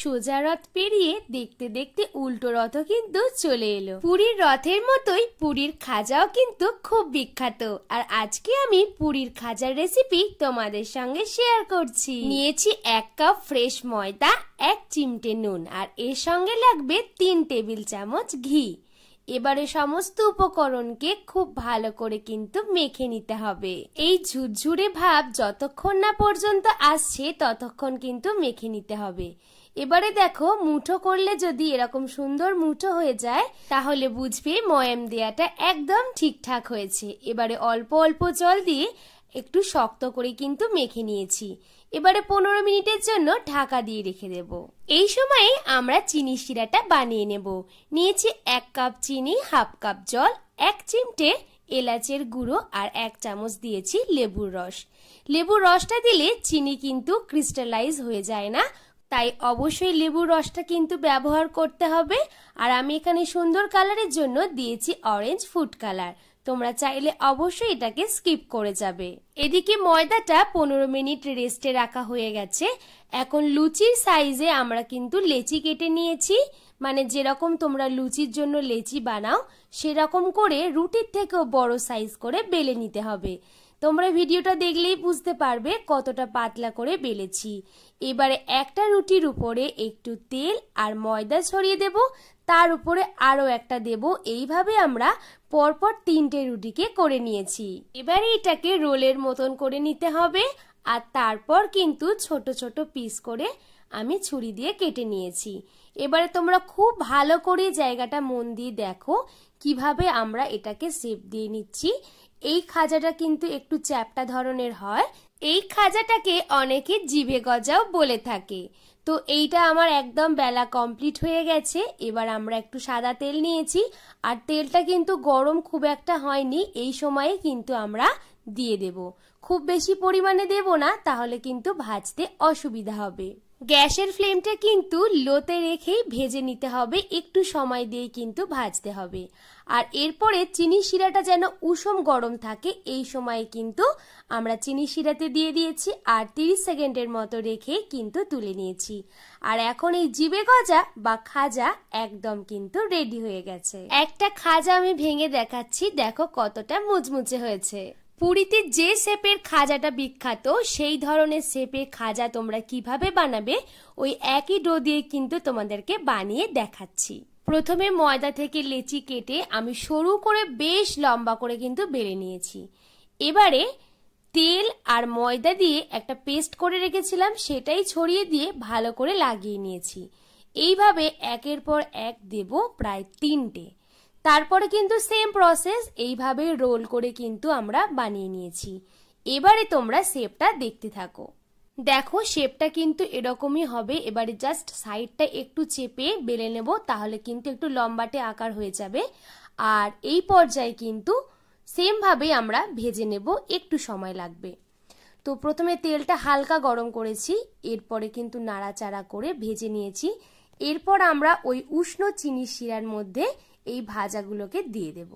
সোজা রথ পেরিয়ে দেখতে দেখতে উল্টো রথও কিন্তু চলে এলো পুরীর রথের মতোই পুরীর খাজাও কিন্তু খুব বিখ্যাত আর আজকে আমি পুরীর খাজার রেসিপি তোমাদের সঙ্গে শেয়ার করছি নিয়েছি এক কাপ ফ্রেশ ময়দা এক চিমটে নুন আর এর সঙ্গে লাগবে তিন টেবিল চামচ ঘি এবারে সমস্ত উপকরণকে খুব ভালো করে কিন্তু মেখে নিতে হবে এই ঝুরঝুরে ভাব যতক্ষণ না পর্যন্ত আসছে ততক্ষণ কিন্তু মেখে নিতে হবে এবারে দেখো মুঠো করলে যদি এরকম সুন্দর মুঠো হয়ে যায় তাহলে বুঝবে ময়াম দেয়াটা একদম ঠিকঠাক হয়েছে এবারে অল্প অল্প জল দিয়ে একটু শক্ত করে কিন্তু মেখে নিয়েছি এবারে পনেরো মিনিটের জন্য ঢাকা দিয়ে রেখে দেব এই সময়ে আমরা চিনি শিরাটা বানিয়ে নেব নিয়েছি এক কাপ চিনি হাফ কাপ জল এক চিমটে এলাচের গুঁড়ো আর এক চামচ দিয়েছি লেবুর রস লেবুর রসটা দিলে চিনি কিন্তু ক্রিস্টালাইজ হয়ে যায় না তাই অবশ্যই লেবুর রসটা কিন্তু ব্যবহার করতে হবে আর আমি এখানে সুন্দর কালারের জন্য দিয়েছি অরেঞ্জ ফুড কালার তোমরা চাইলে অবশ্যই এটাকে স্কিপ করে যাবে এদিকে ময়দাটা পনেরো মিনিট রেস্টে রাখা হয়ে গেছে এখন লুচির সাইজে আমরা কিন্তু লেচি কেটে নিয়েছি মানে যেরকম তোমরা লুচির জন্য লেচি বানাও সেরকম করে রুটির থেকেও বড় সাইজ করে বেলে নিতে হবে তোমরা ভিডিওটা দেখলেই বুঝতে পারবে কতটা পাতলা করে বেলেছি এবারে একটা রুটির উপরে একটু তেল আর ময়দা ছড়িয়ে দেব তার উপরে আরও একটা দেব এইভাবে আমরা পরপর তিনটে রুটিকে করে নিয়েছি এবারে এটাকে রোলের মতন করে নিতে হবে আর তারপর কিন্তু ছোট ছোট পিস করে আমি ছুরি দিয়ে কেটে নিয়েছি এবারে তোমরা খুব ভালো করে জায়গাটা মন দিয়ে দেখো কিভাবে আমরা এটাকে সেপ দিয়ে নিচ্ছি এই খাজাটা কিন্তু একটু চ্যাপটা ধরনের হয় এই খাজাটাকে অনেকে জিভে গজাও বলে থাকে তো এইটা আমার একদম বেলা কমপ্লিট হয়ে গেছে এবার আমরা একটু সাদা তেল নিয়েছি আর তেলটা কিন্তু গরম খুব একটা হয়নি এই সময়ে কিন্তু আমরা দিয়ে দেব খুব বেশি পরিমাণে দেব না তাহলে কিন্তু ভাজতে অসুবিধা হবে গ্যাসের ফ্লেমটা কিন্তু লোতে রেখেই ভেজে নিতে হবে একটু সময় দিয়ে কিন্তু ভাজতে হবে আর এরপরে চিনি শিরাটা যেন উষম গরম থাকে এই সময়ে কিন্তু আমরা চিনি শিরাতে দিয়ে দিয়েছি আর তিরিশ সেকেন্ডের মতো রেখে কিন্তু তুলে নিয়েছি আর এখন এই জিবে গজা বা খাজা একদম কিন্তু রেডি হয়ে গেছে একটা খাজা আমি ভেঙে দেখাচ্ছি দেখো কতটা মুচমুচে হয়েছে পুরীতে যে শেপের খাজাটা বিখ্যাত সেই ধরনের শেপের খাজা তোমরা কিভাবে বানাবে ওই একই ডো দিয়ে কিন্তু তোমাদেরকে বানিয়ে দেখাচ্ছি প্রথমে ময়দা থেকে লেচি কেটে আমি সরু করে বেশ লম্বা করে কিন্তু বেলে নিয়েছি এবারে তেল আর ময়দা দিয়ে একটা পেস্ট করে রেখেছিলাম সেটাই ছড়িয়ে দিয়ে ভালো করে লাগিয়ে নিয়েছি এইভাবে একের পর এক দেব প্রায় তিনটে তারপরে কিন্তু সেম প্রসেস এইভাবে রোল করে কিন্তু আমরা বানিয়ে নিয়েছি এবারে তোমরা শেপটা দেখতে থাকো দেখো শেপটা কিন্তু এরকমই হবে এবারে জাস্ট সাইডটা একটু চেপে বেলে নেব তাহলে কিন্তু একটু লম্বাটে আকার হয়ে যাবে আর এই পর্যায়ে কিন্তু সেমভাবে আমরা ভেজে নেব একটু সময় লাগবে তো প্রথমে তেলটা হালকা গরম করেছি এরপরে কিন্তু নাড়াচাড়া করে ভেজে নিয়েছি এরপর আমরা ওই উষ্ণ চিনি শিরার মধ্যে এই ভাজাগুলোকে দিয়ে দেব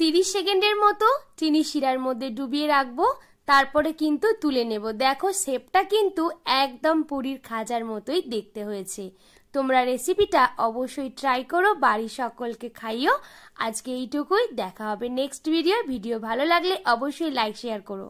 তিরিশ সেকেন্ডের মতো চিনি শিরার মধ্যে ডুবিয়ে রাখবো তারপরে কিন্তু তুলে নেব দেখো শেপটা কিন্তু একদম পুরীর খাজার মতোই দেখতে হয়েছে তোমরা রেসিপিটা অবশ্যই ট্রাই করো বাড়ির সকলকে খাইও আজকে এইটুকুই দেখা হবে নেক্সট ভিডিও ভিডিও ভালো লাগলে অবশ্যই লাইক শেয়ার করো